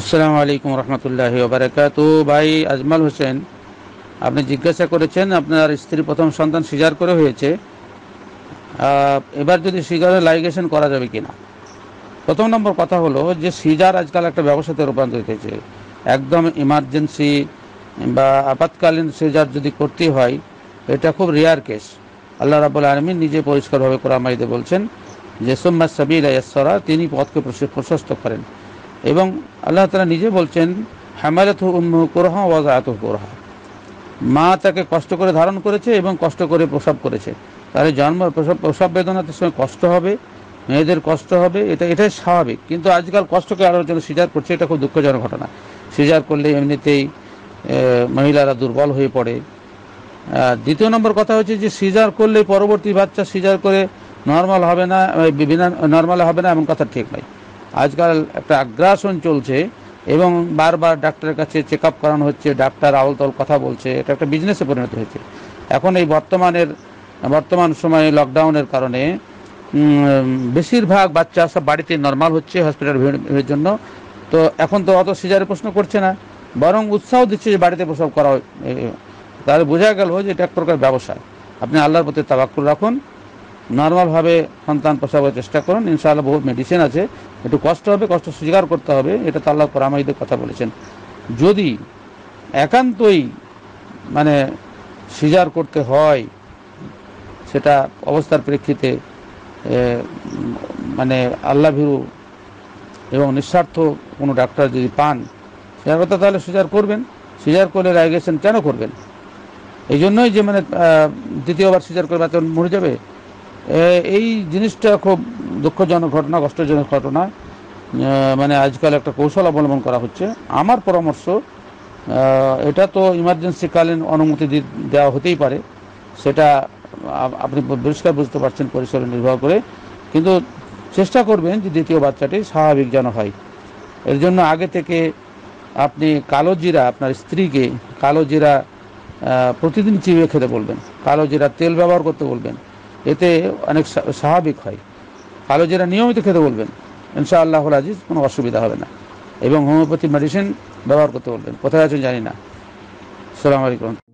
আসসালামু আলাইকুম রহমতুল্লাহ বারাকাতু ভাই আজমাল হোসেন আপনি জিজ্ঞাসা করেছেন আপনার স্ত্রী প্রথম সন্তান সিজার করে হয়েছে এবার যদি সিজারে লাইগেশন করা যাবে কি না প্রথম নম্বর কথা হলো যে সিজার আজকাল একটা ব্যবসাতে রূপান্তরিত হয়েছে একদম ইমার্জেন্সি বা আপাতকালীন সিজার যদি করতে হয় এটা খুব রেয়ার কেস আল্লাহ রাবুল আলমী নিজে পরিষ্কারভাবে কোরআমাইদে বলছেন যে সোম্মা সাবিল ইয়াসরা তিনি পথকে প্রশস্ত করেন এবং আল্লাহ তালা নিজে বলছেন হ্যামারাত উন্মুহ কোরহা ওয়াজাত কোরহা মা তাকে কষ্ট করে ধারণ করেছে এবং কষ্ট করে প্রসব করেছে তাহলে জন্ম প্রসব প্রসব বেদনাতে সময় কষ্ট হবে মেয়েদের কষ্ট হবে এটা এটাই স্বাভাবিক কিন্তু আজকাল কষ্টকে আরও জন্য সিজার করছে এটা খুব দুঃখজনক ঘটনা সিজার করলে এমনিতেই মহিলারা দুর্বল হয়ে পড়ে দ্বিতীয় নম্বর কথা হচ্ছে যে সিজার করলে পরবর্তী বাচ্চা সিজার করে নর্মাল হবে না বিভিন্ন নর্মাল হবে না এমন কথা ঠিক নয় আজকাল একটা আগ্রাসন চলছে এবং বারবার ডাক্তারের কাছে চেক আপ করানো হচ্ছে ডাক্তার আউল তল কথা বলছে এটা একটা বিজনেসে পরিণত হয়েছে এখন এই বর্তমানের বর্তমান সময়ে লকডাউনের কারণে বেশিরভাগ বাচ্চা সব বাড়িতে নর্মাল হচ্ছে হসপিটাল ভিড়ের জন্য তো এখন তো অত সিজারের প্রশ্ন করছে না বরং উৎসাহ দিচ্ছে যে বাড়িতে প্রসব করা তাহলে বোঝা গেল যে এটা এক প্রকার ব্যবসা আপনি আল্লাহর প্রতি তাবাক্কুল রাখুন নর্মালভাবে সন্তান প্রসবের চেষ্টা করুন ইনশাআল্লাহ বহু মেডিসিন আছে একটু কষ্ট হবে কষ্ট স্বীকার করতে হবে এটা তো আল্লাহ পরামাইদের কথা বলেছেন যদি একান্তই মানে সিজার করতে হয় সেটা অবস্থার প্রেক্ষিতে মানে আল্লাভীরু এবং নিঃস্বার্থ কোনো ডাক্তার যদি পান সেটার কথা তাহলে সিজার করবেন সিজার করলে রায় কেন করবেন এই জন্যই যে মানে দ্বিতীয়বার সিজার করে বাচ্চা মরে যাবে এই জিনিসটা খুব দুঃখজনক ঘটনা কষ্টজনক ঘটনা মানে আজকাল একটা কৌশল অবলম্বন করা হচ্ছে আমার পরামর্শ এটা তো ইমার্জেন্সিকালীন অনুমতি দেওয়া হতেই পারে সেটা আপনি পরিষ্কার বুঝতে পারছেন পরিসরে নির্ভর করে কিন্তু চেষ্টা করবেন যে দ্বিতীয় বাচ্চাটি স্বাভাবিক যেন হয় এর জন্য আগে থেকে আপনি কালো জিরা আপনার স্ত্রীকে কালো জিরা প্রতিদিন চিবিয়ে খেতে বলবেন কালো জিরা তেল ব্যবহার করতে বলবেন এতে অনেক স্বাভাবিক হয় কালো যেটা নিয়মিত খেতে বলবেন ইনশা আল্লাহ আজিজ কোনো অসুবিধা হবে না এবং হোমিওপ্যাথি মেডিসিন ব্যবহার করতে বলবেন কোথায় আছেন জানি না সালাম আলাইকুম